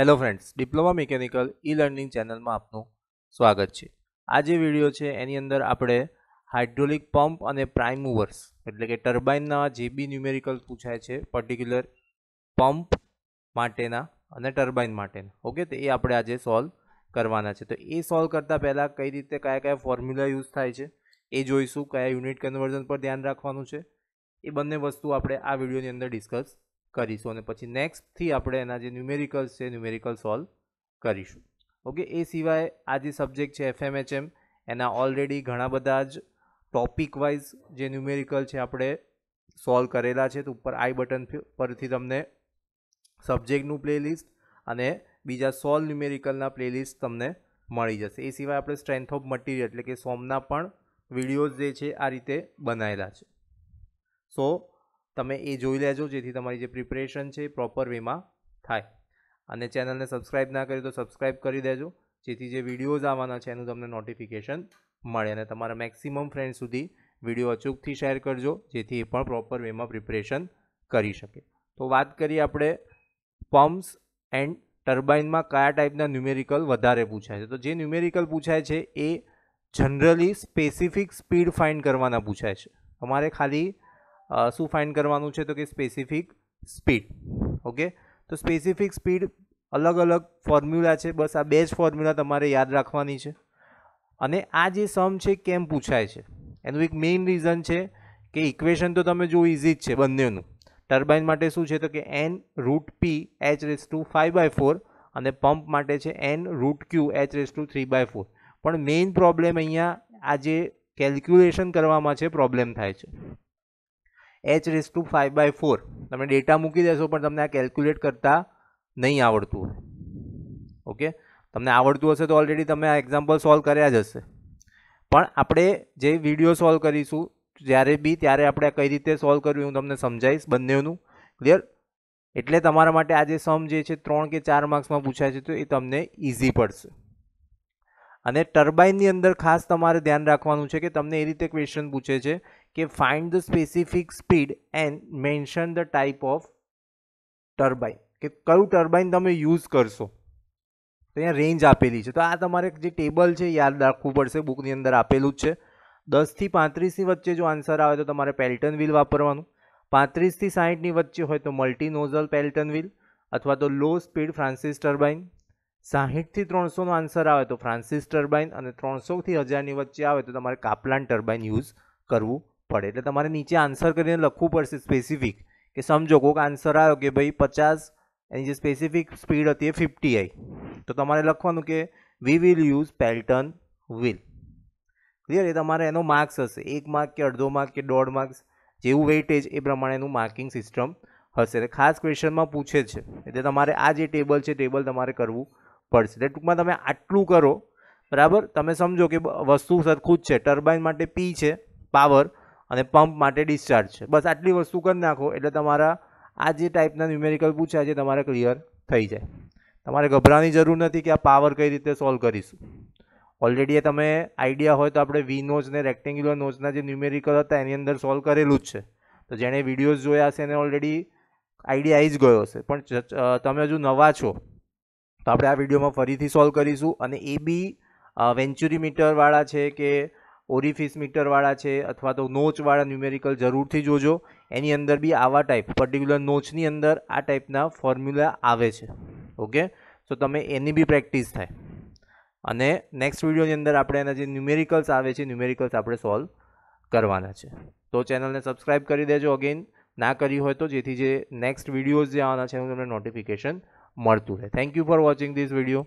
hello friends diploma mechanical e learning ચેનલમાં આપનું સ્વાગત છે આ જે વિડીયો છે એની અંદર આપણે હાઇડ્રોલિક પંપ અને પ્રાઇમ મૂવર્સ એટલે કે ટર્બાઇનના જે બી ન્યુમેરિકલ પૂછાય છે પર્ટિક્યુલર પંપ માટેના અને ટર્બાઇન માટેના ઓકે તો એ આપણે આજે સોલ્વ કરવાના છે તો એ સોલ્વ કરતાં પહેલાં કઈ રીતે કયા કયા ફોર્મ્યુલા યુઝ થાય છે એ જોઈશું કયા યુનિટ કન્વર્ઝન પર ધ્યાન રાખવાનું છે એ બંને વસ્તુ આપણે આ વિડીયોની અંદર ડિસ્કસ કરીશું અને પછી નેક્સ્ટથી આપણે એના જે ન્યુમેરિકલ્સ છે ન્યુમેરિકલ સોલ્વ કરીશું ઓકે એ સિવાય આ જે સબ્જેક્ટ છે એફએમએચએમ એના ઓલરેડી ઘણા બધા જ ટોપિક વાઇઝ જે ન્યુમેરિકલ છે આપણે સોલ્વ કરેલા છે તો ઉપર આઈ બટન પરથી તમને સબ્જેક્ટનું પ્લેલિસ્ટ અને બીજા સોલ્વ ન્યુમેરિકલના પ્લેલિસ્ટ તમને મળી જશે એ સિવાય આપણે સ્ટ્રેન્થ ઓફ મટીરિયલ એટલે કે સોમના પણ વિડીયોઝ જે છે આ રીતે બનાવેલા છે સો તમે એ જોઈ લેજો જેથી તમારી જે પ્રિપરેશન છે એ પ્રોપર વેમાં થાય અને ચેનલને સબસ્ક્રાઈબ ના કરી તો સબસ્ક્રાઈબ કરી દેજો જેથી જે વિડીયોઝ આવવાના છે એનું તમને નોટિફિકેશન મળે અને તમારા મેક્સિમમ ફ્રેન્ડ સુધી વિડીયો અચૂકથી શેર કરજો જેથી એ પણ પ્રોપર વેમાં પ્રિપરેશન કરી શકે તો વાત કરીએ આપણે પમ્પ્સ એન્ડ ટર્બાઇનમાં કયા ટાઈપના ન્યુમેરિકલ વધારે પૂછાય છે તો જે ન્યુમેરિકલ પૂછાય છે એ જનરલી સ્પેસિફિક સ્પીડ ફાઇન્ડ કરવાના પૂછાય છે તમારે ખાલી શું ફાઇન્ડ કરવાનું છે તો કે સ્પેસિફિક સ્પીડ ઓકે તો સ્પેસિફિક સ્પીડ અલગ અલગ ફોર્મ્યુલા છે બસ આ બે જ ફોર્મ્યુલા તમારે યાદ રાખવાની છે અને આ જે સમ છે કેમ પૂછાય છે એનું એક મેઇન રીઝન છે કે ઇક્વેશન તો તમે જો ઇઝી જ છે બંનેનું ટર્બાઇન માટે શું છે તો કે N root P H raise to five by four અને પંપ માટે છે N root Q H raise to three by four પણ મેઇન પ્રોબ્લેમ અહીંયા આ જે કેલ્ક્યુલેશન કરવામાં છે પ્રોબ્લેમ થાય છે H raise to five by four તમે ડેટા મૂકી દેશો પણ તમને આ કેલ્ક્યુલેટ કરતા નહીં આવડતું ઓકે તમને આવડતું હશે તો ઓલરેડી તમે આ એક્ઝામ્પલ સોલ્વ કર્યા જ હશે પણ આપણે જે વિડીયો સોલ્વ કરીશું જ્યારે બી ત્યારે આપણે કઈ રીતે સોલ્વ કર્યું હું તમને સમજાવીશ બંનેનું ક્લિયર એટલે તમારા માટે આ જે સમ જે છે ત્રણ કે ચાર માર્ક્સમાં પૂછાય છે તો એ તમને ઇઝી પડશે અને ટર્બાઇનની અંદર ખાસ તમારે ધ્યાન રાખવાનું છે કે તમને એ રીતે ક્વેશ્ચન પૂછે છે કે find the specific speed and mention the type of turbine કે કયું ટર્બાઇન તમે યુઝ કરશો તો અહીંયા રેન્જ આપેલી છે તો આ તમારે જે ટેબલ છે યાદ રાખવું પડશે બુકની અંદર આપેલું જ છે દસથી પાંત્રીસની વચ્ચે જો આન્સર આવે તો તમારે પેલ્ટન વ્હીલ વાપરવાનું પાંત્રીસથી સાહીઠની વચ્ચે હોય તો મલ્ટી નોઝલ પેલ્ટન વ્હીલ અથવા તો લો સ્પીડ ફ્રાન્સિસ ટર્બાઇન સાહીઠથી ત્રણસોનો આન્સર આવે તો ફ્રાન્સિસ ટર્બાઇન અને ત્રણસોથી હજારની વચ્ચે આવે તો તમારે કાપલાન ટર્બાઇન યુઝ કરવું પડે એટલે તમારે નીચે આન્સર કરીને લખવું પડશે સ્પેસિફિક કે સમજો કોઈક આન્સર આવ્યો કે ભાઈ પચાસ એની જે સ્પેસિફિક સ્પીડ હતી એ ફિફ્ટી આઈ તો તમારે લખવાનું કે we will use Pelton wheel clear એ તમારે એનો માર્ક્સ હશે એક માર્ક કે અડધો માર્ક કે દોઢ માર્ક્સ જેવું વેઇટેજ એ પ્રમાણેનું માર્કિંગ સિસ્ટમ હશે એટલે ખાસ ક્વેશ્ચનમાં પૂછે છે એટલે તમારે આ જે ટેબલ છે ટેબલ તમારે કરવું પડશે એટલે ટૂંકમાં તમે આટલું કરો બરાબર તમે સમજો કે વસ્તુ સરખું જ છે ટર્બાઇન માટે પી છે પાવર અને પંપ માટે ડિસ્ચાર્જ છે બસ આટલી વસ્તુ કરી નાખો એટલે તમારા આ જે ટાઈપના ન્યુમેરિકલ પૂછ્યા છે તમારે ક્લિયર થઈ જાય તમારે ગભરાની જરૂર નથી કે આ પાવર કઈ રીતે સોલ્વ કરીશું ઓલરેડી એ તમે આઈડિયા હોય તો આપણે વી નોઝ ને રેક્ટેન્ગ્યુલર નોઝના જે ન્યુમેરિકલ હતા એની અંદર સોલ્વ કરેલું જ છે તો જેણે વિડીયોઝ જોયા હશે એને ઓલરેડી આઈડિયા આવી જ ગયો હશે પણ તમે હજુ નવા છો તો આપણે આ વિડીયોમાં ફરીથી સોલ્વ કરીશું અને એ બી વેન્ચ્યુરીમીટરવાળા છે કે ઓરિફિસ મીટરવાળા છે અથવા તો નોચવાળા ન્યુમેરિકલ જરૂરથી જોજો એની અંદર બી આવા ટાઈપ પર્ટિક્યુલર નોચની અંદર આ ટાઈપના ફોર્મ્યુલા આવે છે ઓકે તો તમે એની બી પ્રેક્ટિસ થાય અને નેક્સ્ટ વિડીયોની અંદર આપણે એના જે ન્યુમેરિકલ્સ આવે છે ન્યુમેરિકલ્સ આપણે સોલ્વ કરવાના છે તો ચેનલને સબસ્ક્રાઇબ કરી દેજો અગેન ના કરી હોય તો જેથી જે નેક્સ્ટ વિડીયોઝ જે આવવાના છે એનું તમને નોટિફિકેશન મળતું રહે thank you for watching this video